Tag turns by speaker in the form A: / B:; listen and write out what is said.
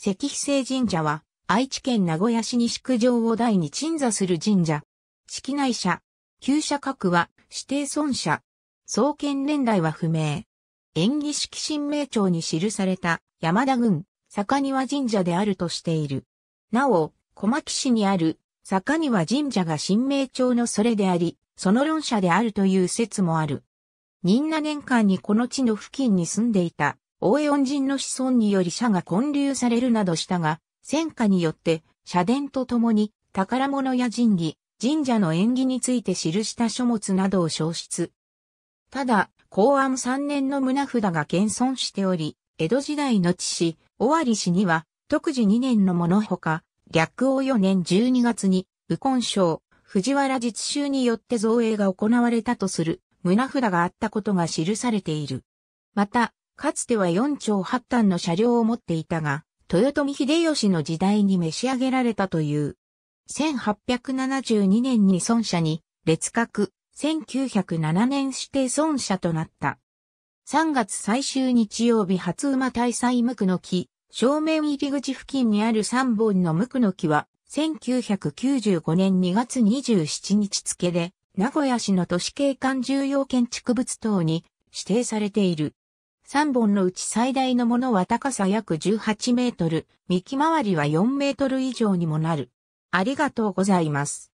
A: 石碑聖神社は、愛知県名古屋市西区城を台に鎮座する神社。式内社、旧社格は指定尊社。創建年代は不明。演技式神明帳に記された山田郡坂庭神社であるとしている。なお、小牧市にある坂庭神社が神明帳のそれであり、その論者であるという説もある。任那年間にこの地の付近に住んでいた大恩人の子孫により社が建立されるなどしたが、戦火によって社殿と共に宝物や神儀、神社の縁起について記した書物などを消失。ただ、公安3年の胸札が現存しており、江戸時代の父、尾張氏には、特時2年のものほか、略王4年12月に、右近省、藤原実習によって造営が行われたとする、胸札があったことが記されている。また、かつては4丁8端の車両を持っていたが、豊臣秀吉の時代に召し上げられたという。1872年に孫車に、列格、1907年指定孫車となった。3月最終日曜日初馬大祭無垢の木、正面入り口付近にある3本の無垢の木は、1995年2月27日付で、名古屋市の都市景観重要建築物等に指定されている。3本のうち最大のものは高さ約18メートル、幹回りは4メートル以上にもなる。ありがとうございます。